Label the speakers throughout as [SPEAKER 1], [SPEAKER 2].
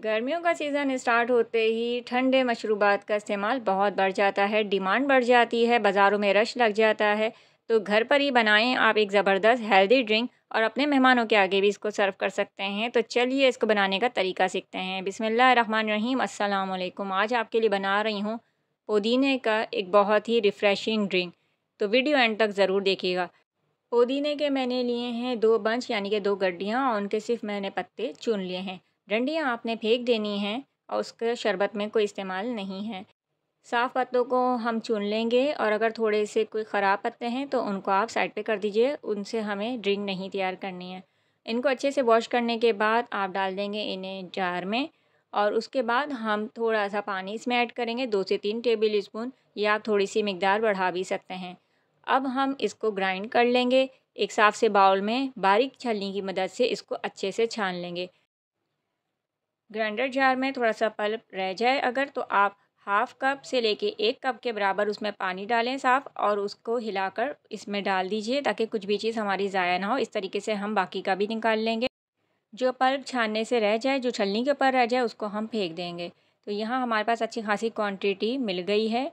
[SPEAKER 1] गर्मियों का season start होते ही ठंडे मशरूबात का इस्तेमाल बहुत बढ़ जाता है डिमांड बढ़ जाती है बाज़ारों में रश लग जाता है तो घर पर ही बनाएं आप एक ज़बरदस्त हेल्दी ड्रिंक और अपने मेहमानों के आगे भी इसको सर्व कर सकते हैं तो चलिए इसको बनाने का तरीका सीखते हैं बिसमीम अल्लाम आज आपके लिए बना रही हूँ पुदीने का एक बहुत ही रिफ़्रेशिंग ड्रिंक तो वीडियो एंड तक ज़रूर देखिएगा पुदीने के मैंने लिए हैं दो बंच यानी कि दो गड्ढियाँ और उनके सिर्फ मैंने पत्ते चुन लिए हैं डंडियाँ आपने फेंक देनी हैं और उसके शरबत में कोई इस्तेमाल नहीं है साफ़ पत्तों को हम चुन लेंगे और अगर थोड़े से कोई ख़राब पत्ते हैं तो उनको आप साइड पे कर दीजिए उनसे हमें ड्रिंक नहीं तैयार करनी है इनको अच्छे से वॉश करने के बाद आप डाल देंगे इन्हें जार में और उसके बाद हम थोड़ा सा पानी इसमें ऐड करेंगे दो से तीन टेबल स्पून या आप थोड़ी सी मकदार बढ़ा भी सकते हैं अब हम इसको ग्राइंड कर लेंगे एक साफ़ से बाउल में बारीक छलनी की मदद से इसको अच्छे से छान लेंगे ग्राइंडर जार में थोड़ा सा पल्प रह जाए अगर तो आप हाफ़ कप से लेके एक कप के बराबर उसमें पानी डालें साफ़ और उसको हिलाकर इसमें डाल दीजिए ताकि कुछ भी चीज़ हमारी ज़ाया ना हो इस तरीके से हम बाकी का भी निकाल लेंगे जो पल्प छानने से रह जाए जो छलनी के ऊपर रह जाए उसको हम फेंक देंगे तो यहाँ हमारे पास अच्छी खासी क्वान्टिटी मिल गई है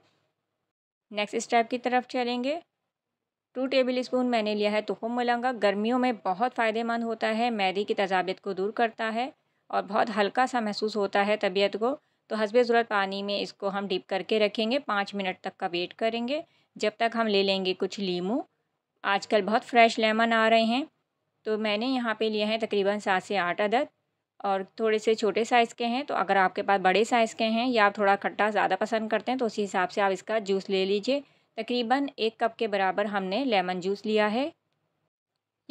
[SPEAKER 1] नेक्स्ट स्टेप की तरफ चलेंगे टू टेबल स्पून मैंने लिया है तुहम मलंगा गर्मियों में बहुत फ़ायदेमंद होता है मैदे की तजाबियत को दूर करता है और बहुत हल्का सा महसूस होता है तबीयत को तो हसबे ज़रूरत पानी में इसको हम डिप करके रखेंगे पाँच मिनट तक का वेट करेंगे जब तक हम ले लेंगे कुछ लीमू आजकल बहुत फ्रेश लेमन आ रहे हैं तो मैंने यहाँ पे लिए हैं तकरीबन सात से आठ अदद और थोड़े से छोटे साइज़ के हैं तो अगर आपके पास बड़े साइज़ के हैं या आप थोड़ा खट्टा ज़्यादा पसंद करते हैं तो उसी हिसाब से आप इसका जूस ले लीजिए तकरीबन एक कप के बराबर हमने लेमन जूस लिया है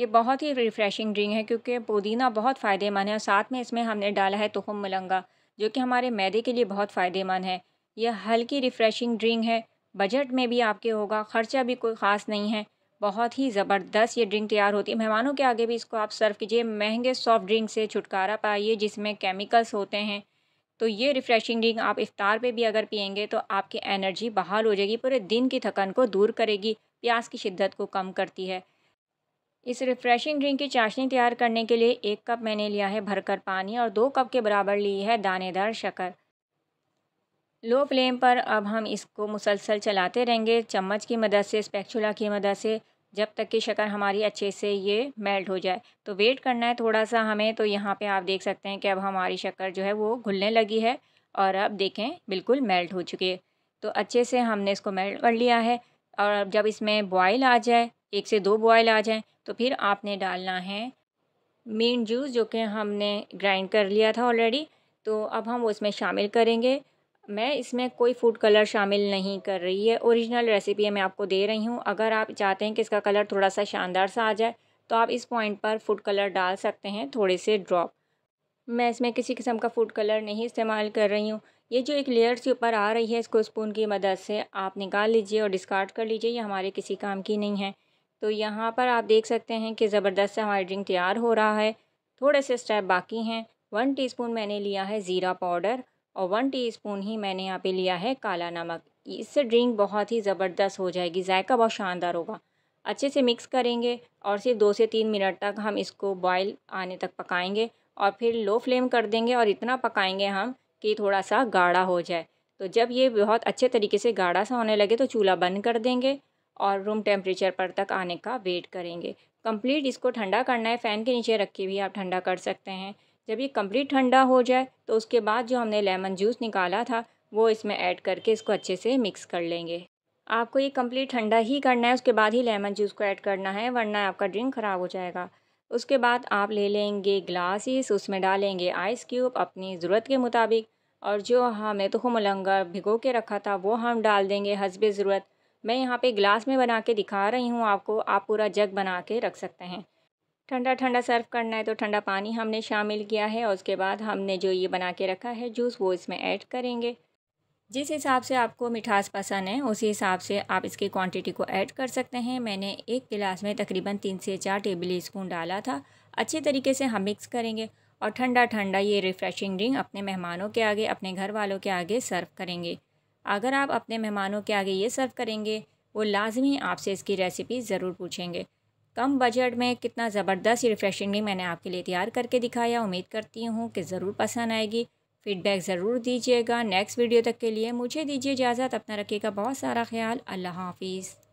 [SPEAKER 1] ये बहुत ही रिफ़्रेशिंग ड्रिंक है क्योंकि पुदीना बहुत फ़ायदेमंद है और साथ में इसमें हमने डाला है तुहम मलंगा जो कि हमारे मैदे के लिए बहुत फ़ायदेमंद है यह हल्की रिफ़्रेशिंग ड्रिंक है बजट में भी आपके होगा ख़र्चा भी कोई ख़ास नहीं है बहुत ही ज़बरदस्त ये ड्रिंक तैयार होती है मेहमानों के आगे भी इसको आप सर्व कीजिए महंगे सॉफ्ट ड्रिंक से छुटकारा पाइए जिसमें केमिकल्स होते हैं तो ये रिफ़्रेशिंग ड्रिंक आप इफ़ार पे भी अगर पियेंगे तो आपकी एनर्जी बहाल हो जाएगी पूरे दिन की थकान को दूर करेगी प्यास की शिद्दत को कम करती है इस रिफ़्रेशिंग ड्रिंक की चाशनी तैयार करने के लिए एक कप मैंने लिया है भरकर पानी और दो कप के बराबर ली है दानेदार शक्कर लो फ्लेम पर अब हम इसको मुसलसल चलाते रहेंगे चम्मच की मदद से स्पैक्चुला की मदद से जब तक कि शक्कर हमारी अच्छे से ये मेल्ट हो जाए तो वेट करना है थोड़ा सा हमें तो यहाँ पे आप देख सकते हैं कि अब हमारी शक्कर जो है वो घुलने लगी है और अब देखें बिल्कुल मेल्ट हो चुकी है तो अच्छे से हमने इसको मेल्ट कर लिया है और अब जब इसमें बॉयल आ जाए एक से दो बॉयल आ जाएँ तो फिर आपने डालना है मीन जूस जो कि हमने ग्राइंड कर लिया था ऑलरेडी तो अब हम उसमें शामिल करेंगे मैं इसमें कोई फूड कलर शामिल नहीं कर रही है ओरिजिनल रेसिपी मैं आपको दे रही हूँ अगर आप चाहते हैं कि इसका कलर थोड़ा सा शानदार सा आ जाए तो आप इस पॉइंट पर फूड कलर डाल सकते हैं थोड़े से ड्रॉप मैं इसमें किसी किस्म का फूड कलर नहीं इस्तेमाल कर रही हूँ ये जो एक लेयर से ऊपर आ रही है इसको स्पून की मदद से आप निकाल लीजिए और डिस्कार्ड कर लीजिए ये हमारे किसी काम की नहीं है तो यहाँ पर आप देख सकते हैं कि ज़बरदस्त से हमारा ड्रिंक तैयार हो रहा है थोड़े से स्टेप बाकी हैं वन टीस्पून मैंने लिया है ज़ीरा पाउडर और वन टीस्पून ही मैंने यहाँ पे लिया है काला नमक इससे ड्रिंक बहुत ही ज़बरदस्त हो जाएगी जायका बहुत शानदार होगा अच्छे से मिक्स करेंगे और सिर्फ दो से तीन मिनट तक हम इसको बॉयल आने तक पकाएंगे और फिर लो फ्लेम कर देंगे और इतना पकाएंगे हम कि थोड़ा सा गाढ़ा हो जाए तो जब ये बहुत अच्छे तरीके से गाढ़ा सा होने लगे तो चूल्हा बंद कर देंगे और रूम टेम्परेचर पर तक आने का वेट करेंगे कंप्लीट इसको ठंडा करना है फ़ैन के नीचे रख के भी आप ठंडा कर सकते हैं जब ये कंप्लीट ठंडा हो जाए तो उसके बाद जो हमने लेमन जूस निकाला था वो इसमें ऐड करके इसको अच्छे से मिक्स कर लेंगे आपको ये कंप्लीट ठंडा ही करना है उसके बाद ही लेमन जूस को ऐड करना है वरना आपका ड्रिंक ख़राब हो जाएगा उसके बाद आप ले लेंगे ग्लासेस उसमें डालेंगे आइस क्यूब अपनी ज़रूरत के मुताबिक और जो हमें तो मुलंगा भिगो के रखा था वो हम डाल देंगे हसबे ज़रूरत मैं यहाँ पे ग्लास में बना के दिखा रही हूँ आपको आप पूरा जग बना के रख सकते हैं ठंडा ठंडा सर्व करना है तो ठंडा पानी हमने शामिल किया है और उसके बाद हमने जो ये बना के रखा है जूस वो इसमें ऐड करेंगे जिस हिसाब से आपको मिठास पसंद है उसी हिसाब से आप इसकी क्वांटिटी को ऐड कर सकते हैं मैंने एक गिलास में तकरीबन तीन से चार टेबल स्पून डाला था अच्छे तरीके से हम मिक्स करेंगे और ठंडा ठंडा ये रिफ़्रेशिंग ड्रिंक अपने मेहमानों के आगे अपने घर वालों के आगे सर्व करेंगे अगर आप अपने मेहमानों के आगे ये सर्व करेंगे वो लाजमी आपसे इसकी रेसिपी ज़रूर पूछेंगे कम बजट में कितना ज़बरदस्त रिफ्रेशिंग मैंने आपके लिए तैयार करके दिखाया उम्मीद करती हूँ कि ज़रूर पसंद आएगी फीडबैक ज़रूर दीजिएगा नेक्स्ट वीडियो तक के लिए मुझे दीजिए इजाज़त अपना रखिएगा बहुत सारा ख्याल अल्लाह हाफिज़